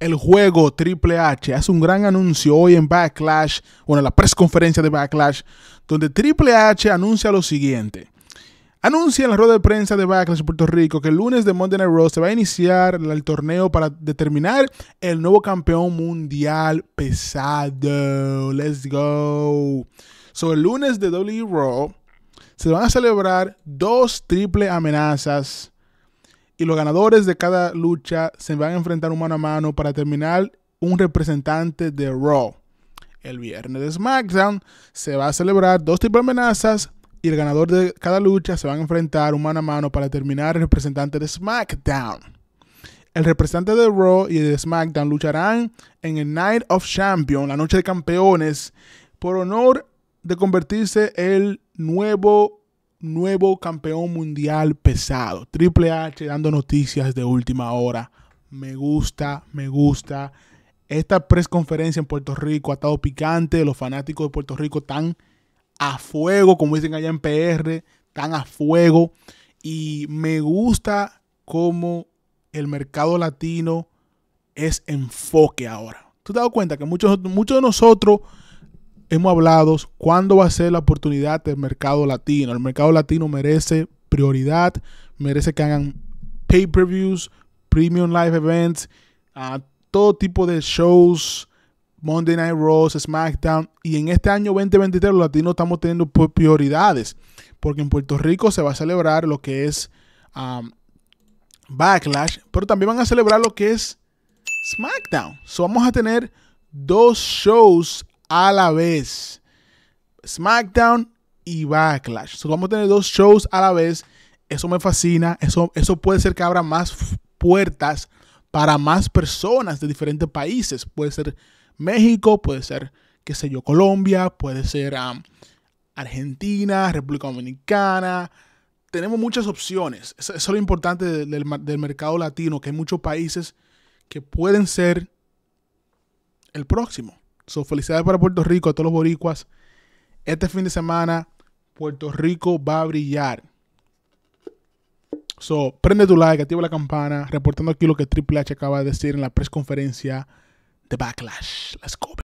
el juego Triple H hace un gran anuncio hoy en Backlash, bueno, en la presconferencia de Backlash, donde Triple H anuncia lo siguiente. Anuncia en la rueda de prensa de Backlash Puerto Rico que el lunes de Monday Night Raw se va a iniciar el torneo para determinar el nuevo campeón mundial pesado. Let's go. So, el lunes de WWE Raw se van a celebrar dos triple amenazas y los ganadores de cada lucha se van a enfrentar mano a mano para terminar un representante de Raw. El viernes de SmackDown se va a celebrar dos tipos de amenazas y el ganador de cada lucha se va a enfrentar mano a mano para terminar el representante de SmackDown. El representante de Raw y de SmackDown lucharán en el Night of Champions, la noche de campeones, por honor de convertirse el nuevo nuevo campeón mundial pesado. Triple H dando noticias de última hora. Me gusta, me gusta. Esta presconferencia en Puerto Rico ha estado picante. Los fanáticos de Puerto Rico están a fuego, como dicen allá en PR, están a fuego. Y me gusta cómo el mercado latino es enfoque ahora. ¿Tú te dado cuenta que muchos, muchos de nosotros hemos hablado cuándo va a ser la oportunidad del mercado latino. El mercado latino merece prioridad, merece que hagan pay-per-views, premium live events, ah, todo tipo de shows, Monday Night Raw, SmackDown. Y en este año 2023 los latinos estamos teniendo prioridades, porque en Puerto Rico se va a celebrar lo que es ah, Backlash, pero también van a celebrar lo que es SmackDown. vamos a tener dos shows a la vez. SmackDown y Backlash. vamos a tener dos shows a la vez. Eso me fascina. Eso, eso puede ser que abra más puertas para más personas de diferentes países. Puede ser México, puede ser, qué sé yo, Colombia, puede ser Argentina, República Dominicana. Tenemos muchas opciones. Eso, es lo importante del, del mercado latino, que hay muchos países que pueden ser el próximo. So, felicidades para Puerto Rico, a todos los boricuas. Este fin de semana, Puerto Rico va a brillar. So, prende tu like, activa la campana, reportando aquí lo que Triple H acaba de decir en la press conferencia de Backlash. Let's go.